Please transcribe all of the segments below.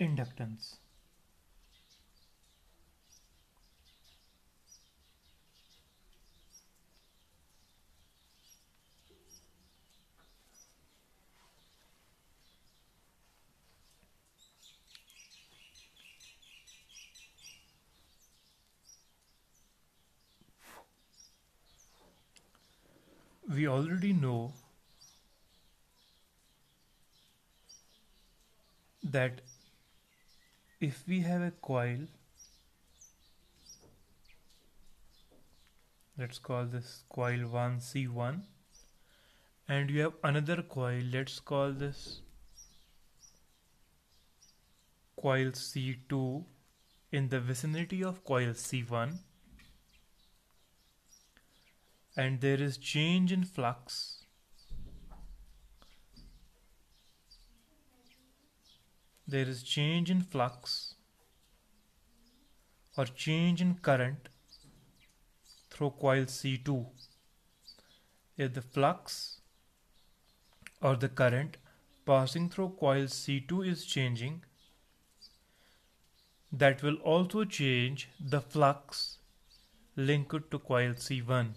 inductance. We already know that if we have a coil let's call this coil 1 C1 and you have another coil let's call this coil C2 in the vicinity of coil C1 and there is change in flux there is change in flux or change in current through coil C2. If the flux or the current passing through coil C2 is changing, that will also change the flux linked to coil C1.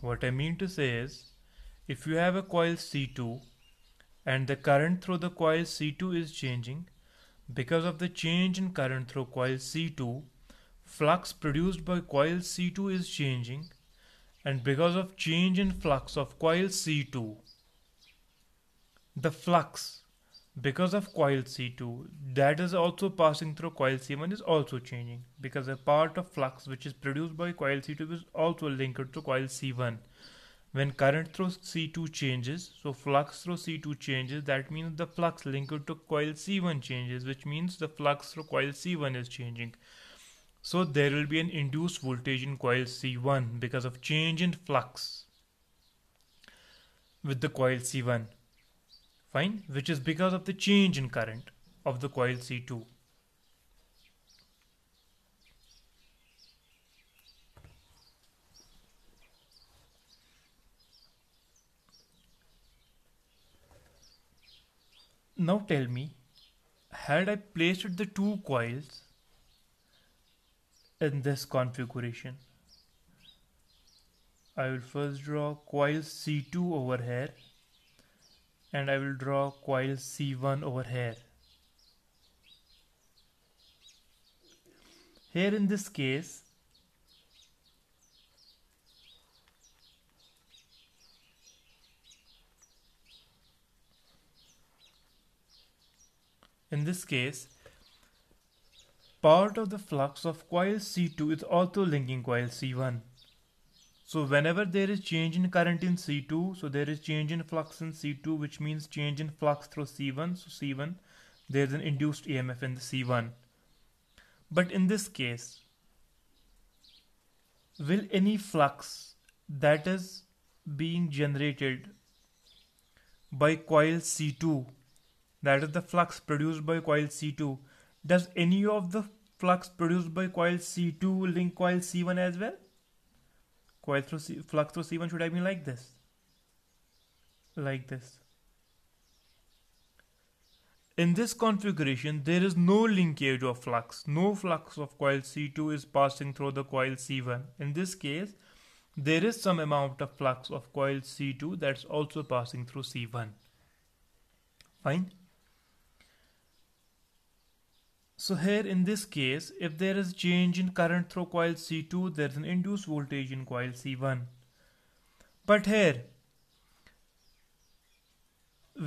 What I mean to say is, if you have a coil C2 and the current through the coil C2 is changing, because of the change in current through coil C2, flux produced by coil C2 is changing and because of change in flux of coil C2, the flux because of coil C2 that is also passing through coil C1 is also changing because a part of flux which is produced by coil C2 is also linked to coil C1 when current through C2 changes, so flux through C2 changes, that means the flux linked to coil C1 changes, which means the flux through coil C1 is changing. So there will be an induced voltage in coil C1 because of change in flux with the coil C1, fine, which is because of the change in current of the coil C2. Now tell me, had I placed the two coils in this configuration, I will first draw coil C2 over here and I will draw coil C1 over here. Here in this case, In this case, part of the flux of coil C2 is also linking coil C1. So whenever there is change in current in C2, so there is change in flux in C2, which means change in flux through C1. So C1, there is an induced EMF in the C1. But in this case, will any flux that is being generated by coil C2 that is the flux produced by coil C2. Does any of the flux produced by coil C2 link coil C1 as well? Coil through C, flux through C1 should have been like this. Like this. In this configuration, there is no linkage of flux. No flux of coil C2 is passing through the coil C1. In this case, there is some amount of flux of coil C2 that's also passing through C1. Fine. So here in this case, if there is change in current through coil C2, there is an induced voltage in coil C1. But here,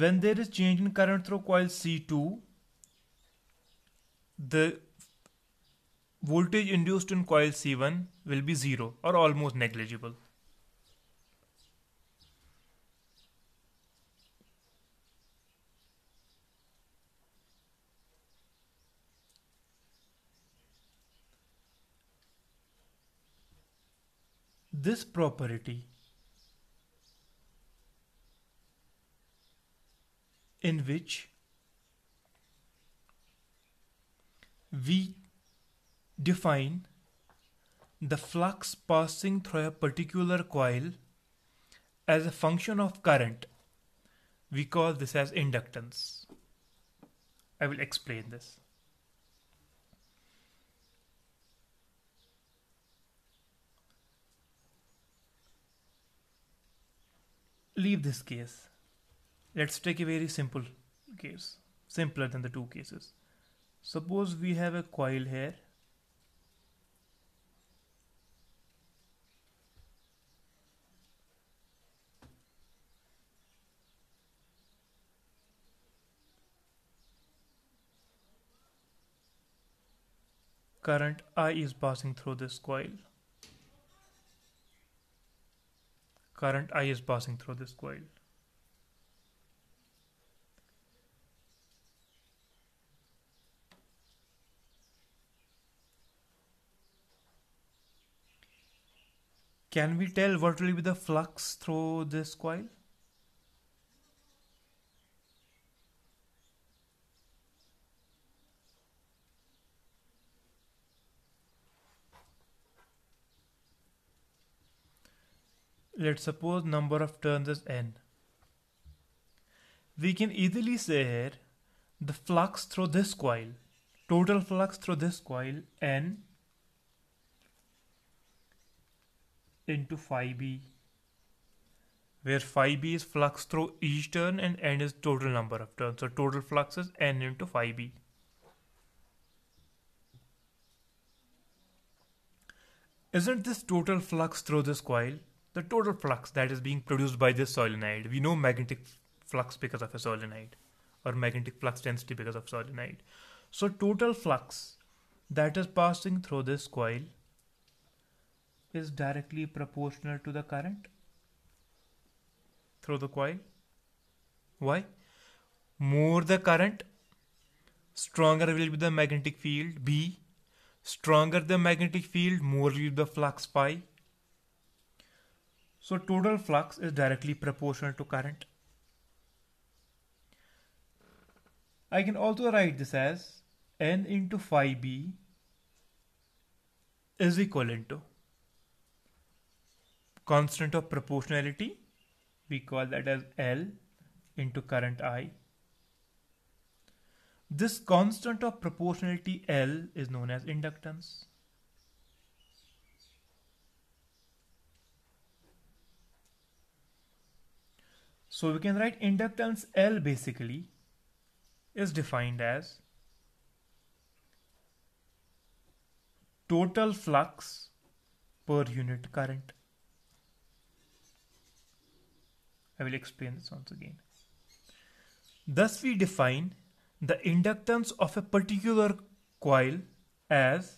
when there is change in current through coil C2, the voltage induced in coil C1 will be zero or almost negligible. this property in which we define the flux passing through a particular coil as a function of current. We call this as inductance. I will explain this. leave this case. Let's take a very simple case, simpler than the two cases. Suppose we have a coil here. Current I is passing through this coil. current I is passing through this coil. Can we tell what will be the flux through this coil? Let's suppose number of turns is n. We can easily say here the flux through this coil, total flux through this coil n into phi b where phi b is flux through each turn and n is total number of turns. So total flux is n into phi b. Isn't this total flux through this coil the total flux that is being produced by this solenoid. We know magnetic flux because of a solenoid or magnetic flux density because of solenoid. So total flux that is passing through this coil is directly proportional to the current through the coil. Why? More the current, stronger will be the magnetic field B. Stronger the magnetic field, more will be the flux phi so total flux is directly proportional to current. I can also write this as n into phi b is equivalent to constant of proportionality we call that as L into current I. This constant of proportionality L is known as inductance. So we can write inductance L basically is defined as total flux per unit current. I will explain this once again. Thus we define the inductance of a particular coil as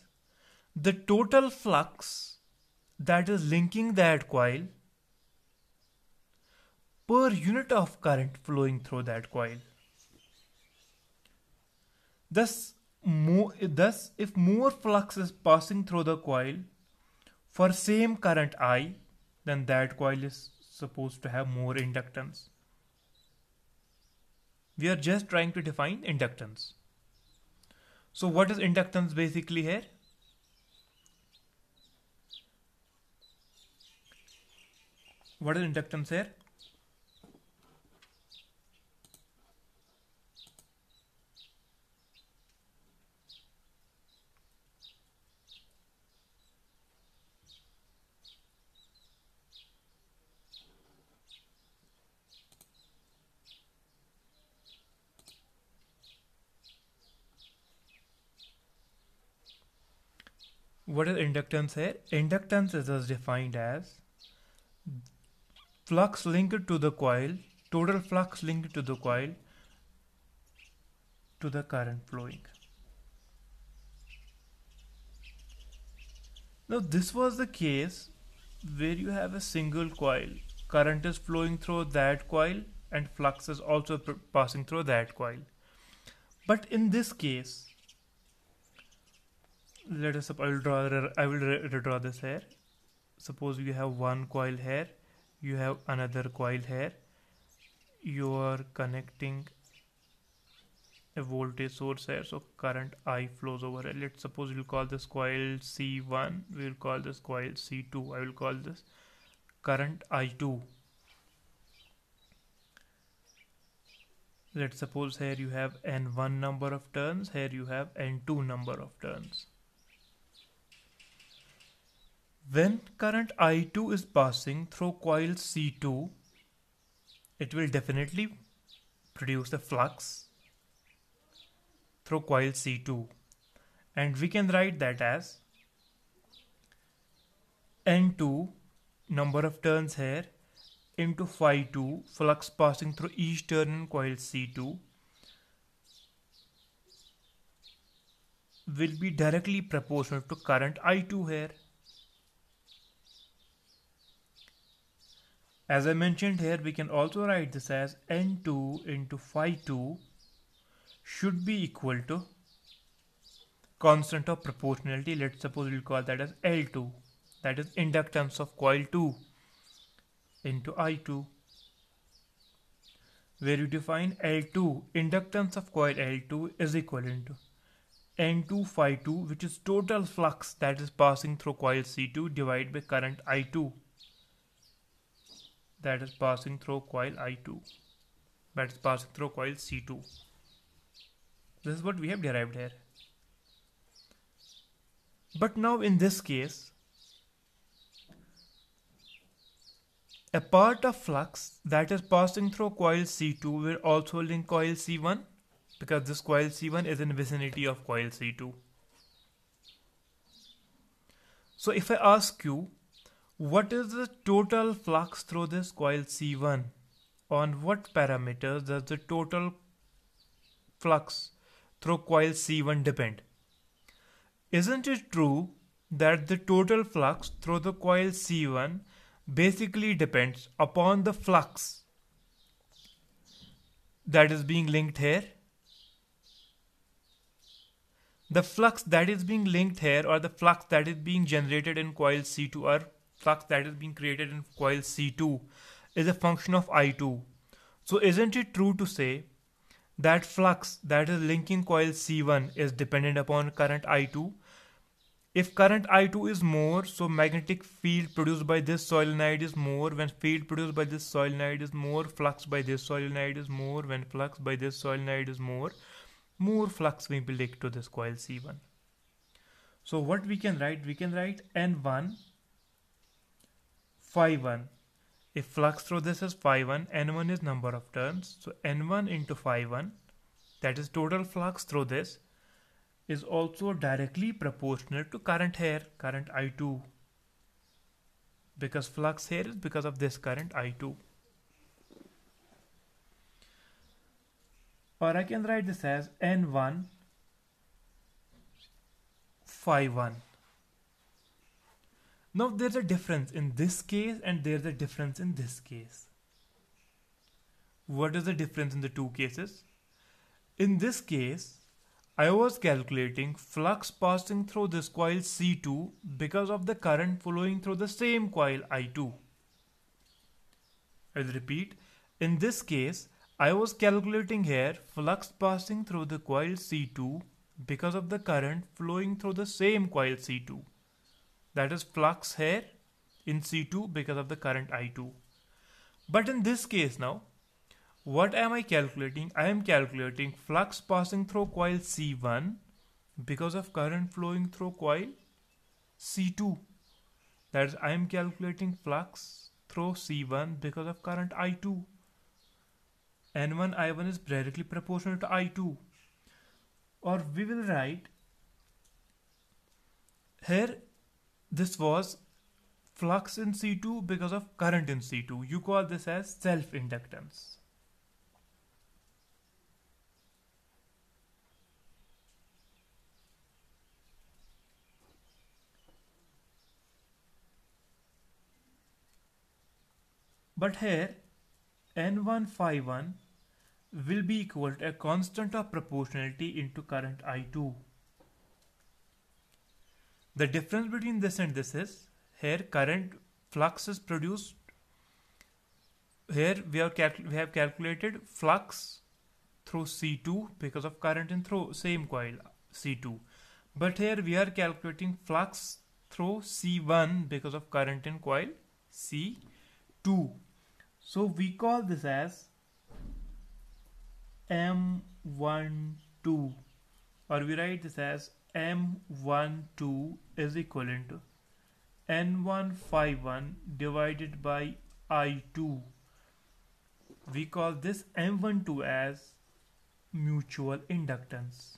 the total flux that is linking that coil per unit of current flowing through that coil. Thus, more, thus if more flux is passing through the coil for same current I, then that coil is supposed to have more inductance. We are just trying to define inductance. So what is inductance basically here? What is inductance here? what is inductance here? Inductance is thus defined as flux linked to the coil, total flux linked to the coil to the current flowing. Now this was the case where you have a single coil. Current is flowing through that coil and flux is also passing through that coil. But in this case, let us I will draw I will redraw this hair. suppose you have one coil hair. you have another coil hair. you are connecting a voltage source here so current I flows over here let's suppose we'll call this coil C1 we'll call this coil C2 I will call this current I2 let's suppose here you have n1 number of turns here you have n2 number of turns when current I2 is passing through coil C2 it will definitely produce a flux through coil C2 and we can write that as N2 number of turns here into phi 2 flux passing through each turn in coil C2 will be directly proportional to current I2 here As I mentioned here, we can also write this as N2 into phi 2 should be equal to constant of proportionality. Let's suppose we'll call that as L2, that is inductance of coil 2 into I2, where you define L2, inductance of coil L2 is equivalent to N2 phi 2, which is total flux that is passing through coil C2 divided by current I2 that is passing through coil I2 that is passing through coil C2. This is what we have derived here. But now in this case, a part of flux that is passing through coil C2 will also link coil C1 because this coil C1 is in vicinity of coil C2. So if I ask you what is the total flux through this coil C1? On what parameters does the total flux through coil C1 depend? Isn't it true that the total flux through the coil C1 basically depends upon the flux that is being linked here? The flux that is being linked here or the flux that is being generated in coil C2 are flux that is being created in coil C2 is a function of I2. So isn't it true to say that flux that is linking coil C1 is dependent upon current I2? If current I2 is more, so magnetic field produced by this solenoid is more. When field produced by this solenoid is more, flux by this solenoid is more. When flux by this solenoid is more, more flux will be linked to this coil C1. So what we can write, we can write N1 phi 1. If flux through this is phi 1, n1 is number of turns. So n1 into phi 1, that is total flux through this, is also directly proportional to current here, current I2. Because flux here is because of this current I2. Or I can write this as n1 phi 1. Now there's a difference in this case and there's a difference in this case. What is the difference in the two cases? In this case, I was calculating flux passing through this coil C2 because of the current flowing through the same coil I2. I'll repeat, in this case, I was calculating here flux passing through the coil C2 because of the current flowing through the same coil C2 that is flux here in C2 because of the current I2. But in this case now, what am I calculating? I am calculating flux passing through coil C1 because of current flowing through coil C2. That is, I am calculating flux through C1 because of current I2. N1 I1 is directly proportional to I2. Or we will write here this was flux in C2 because of current in C2. You call this as self inductance. But here N1 phi 1 will be equal to a constant of proportionality into current I2 the difference between this and this is here current flux is produced. Here we, are we have calculated flux through C2 because of current in through same coil C2. But here we are calculating flux through C1 because of current in coil C2. So we call this as M12 or we write this as M12 is equivalent to N151 divided by I2. We call this M12 as mutual inductance.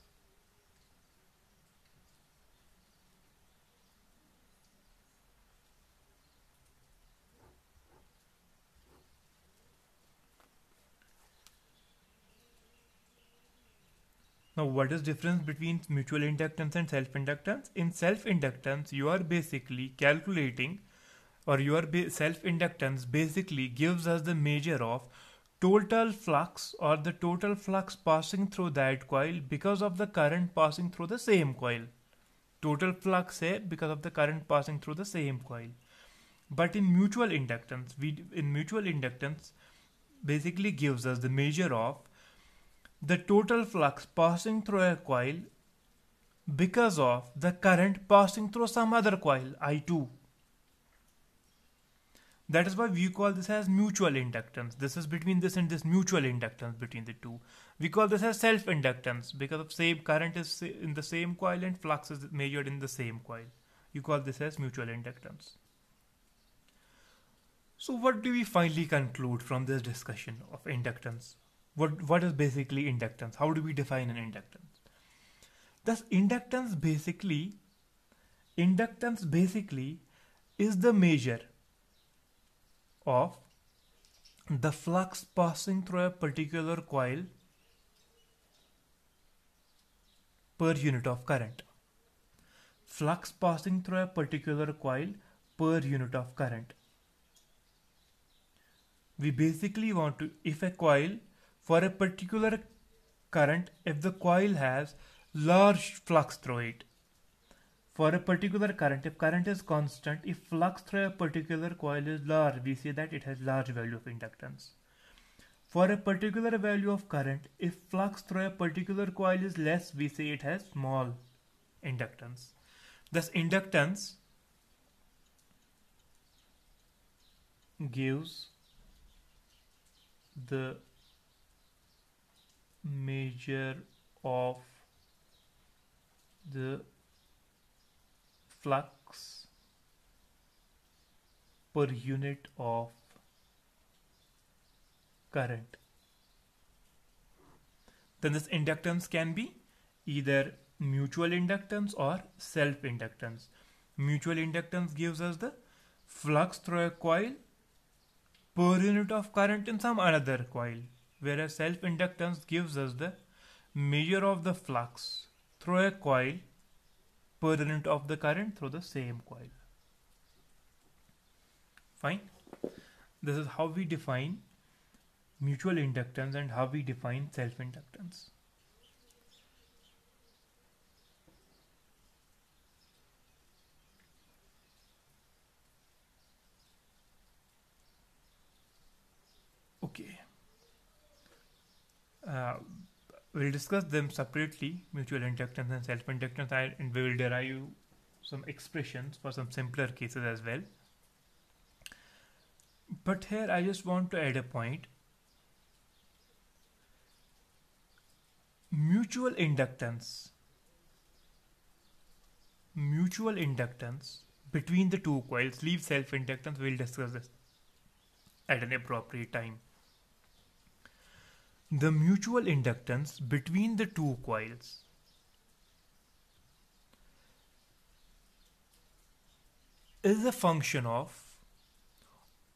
Now what is difference between mutual inductance and self-inductance? In self-inductance, you are basically calculating or your self-inductance basically gives us the measure of total flux or the total flux passing through that coil because of the current passing through the same coil. Total flux say because of the current passing through the same coil. But in mutual inductance, we in mutual inductance basically gives us the measure of the total flux passing through a coil because of the current passing through some other coil I2. That is why we call this as mutual inductance. This is between this and this mutual inductance between the two. We call this as self inductance because of same current is in the same coil and flux is measured in the same coil. You call this as mutual inductance. So what do we finally conclude from this discussion of inductance? what what is basically inductance? How do we define an inductance? Thus, inductance basically inductance basically is the measure of the flux passing through a particular coil per unit of current. Flux passing through a particular coil per unit of current. We basically want to, if a coil for a particular current if the coil has large flux through it. For a particular current, if current is constant, if flux through a particular coil is large, we say that it has large value of inductance. For a particular value of current, if flux through a particular coil is less, we say it has small inductance. Thus, inductance gives the measure of the flux per unit of current. Then this inductance can be either mutual inductance or self inductance. Mutual inductance gives us the flux through a coil per unit of current in some another coil whereas self-inductance gives us the measure of the flux through a coil per unit of the current through the same coil. Fine. This is how we define mutual inductance and how we define self-inductance. Uh, we'll discuss them separately mutual inductance and self inductance, and we will derive some expressions for some simpler cases as well. But here I just want to add a point. Mutual inductance. Mutual inductance between the two coils, leave self inductance, we'll discuss this at an appropriate time the mutual inductance between the two coils. is a function of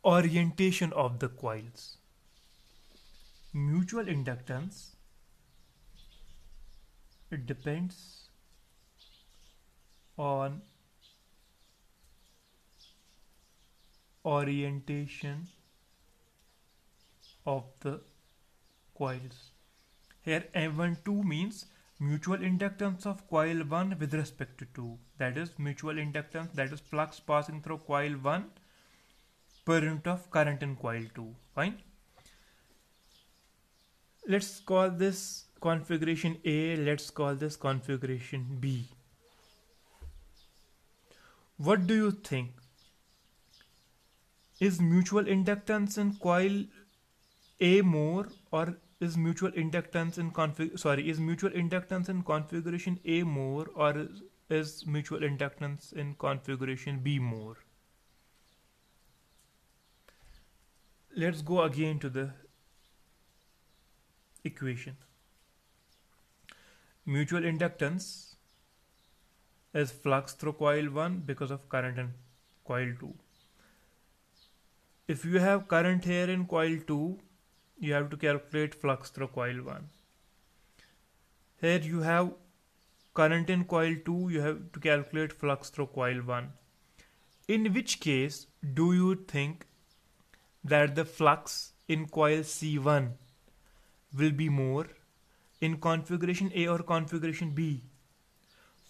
orientation of the coils. Mutual inductance it depends on orientation of the coils. Here M12 means mutual inductance of coil 1 with respect to 2 that is mutual inductance that is flux passing through coil 1 per unit of current in coil 2 fine let's call this configuration A let's call this configuration B what do you think is mutual inductance in coil a more or is mutual inductance in config sorry is mutual inductance in configuration A more or is, is mutual inductance in configuration B more? Let's go again to the equation. Mutual inductance is flux through coil 1 because of current in coil 2. If you have current here in coil 2 you have to calculate flux through coil 1 here you have current in coil 2 you have to calculate flux through coil 1 in which case do you think that the flux in coil c1 will be more in configuration a or configuration b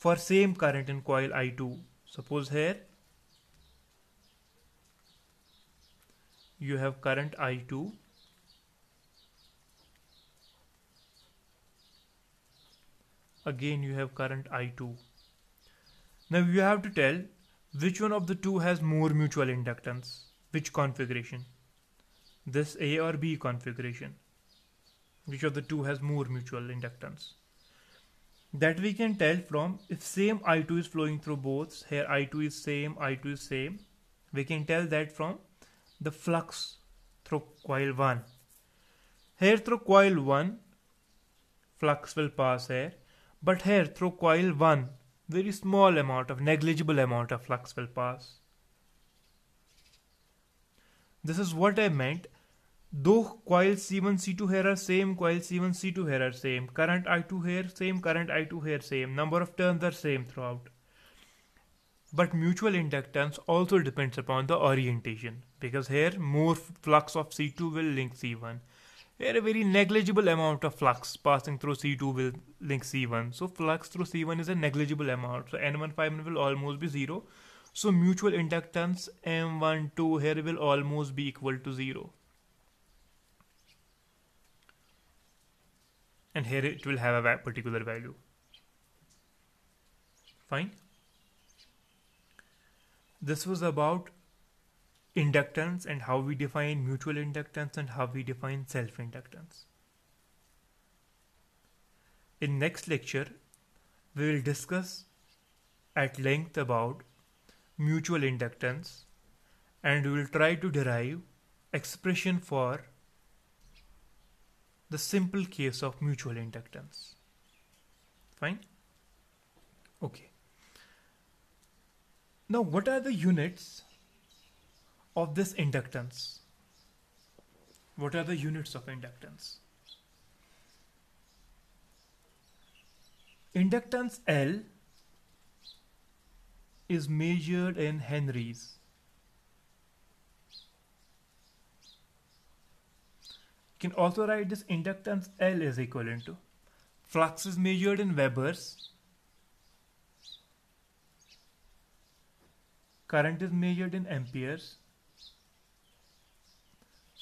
for same current in coil i2 suppose here you have current i2 again you have current I2 now you have to tell which one of the two has more mutual inductance which configuration this A or B configuration which of the two has more mutual inductance that we can tell from if same I2 is flowing through both here I2 is same I2 is same we can tell that from the flux through coil 1 here through coil 1 flux will pass here but here through coil 1, very small amount of negligible amount of flux will pass. This is what I meant. Though coil C1, C2 here are same, coil C1, C2 here are same, current I2 here same, current I2 here same, number of turns are same throughout. But mutual inductance also depends upon the orientation because here more flux of C2 will link C1 here a very negligible amount of flux passing through C2 will link C1. So flux through C1 is a negligible amount. So N1 5 will almost be 0. So mutual inductance M12 here will almost be equal to 0. And here it will have a particular value. Fine. This was about inductance and how we define mutual inductance and how we define self-inductance. In next lecture, we will discuss at length about mutual inductance and we will try to derive expression for the simple case of mutual inductance. Fine? Okay. Now, what are the units of this inductance? What are the units of inductance? Inductance L is measured in Henry's. You can also write this inductance L is equivalent to flux is measured in Webers, current is measured in amperes,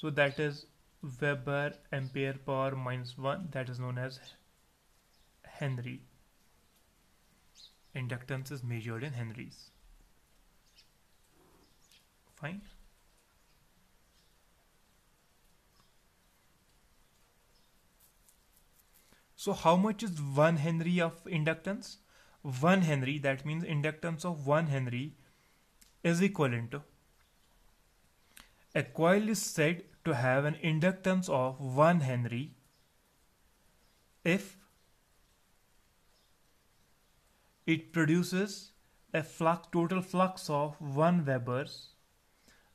so that is Weber ampere power minus 1 that is known as Henry inductance is measured in Henry's fine So how much is 1 Henry of inductance? 1 Henry, that means inductance of 1 Henry is equivalent to. A coil is said to have an inductance of 1 Henry if it produces a flux, total flux of 1 Webers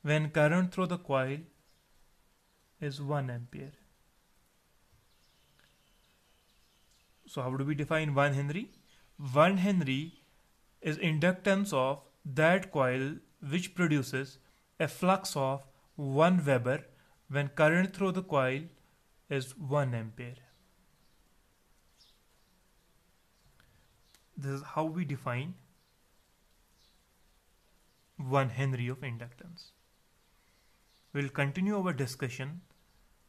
when current through the coil is 1 ampere. So how do we define 1 Henry? 1 Henry is inductance of that coil which produces a flux of 1 Weber when current through the coil is 1 ampere. This is how we define 1 Henry of inductance. We'll continue our discussion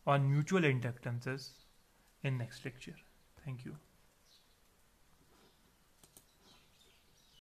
on mutual inductances in next lecture. Thank you.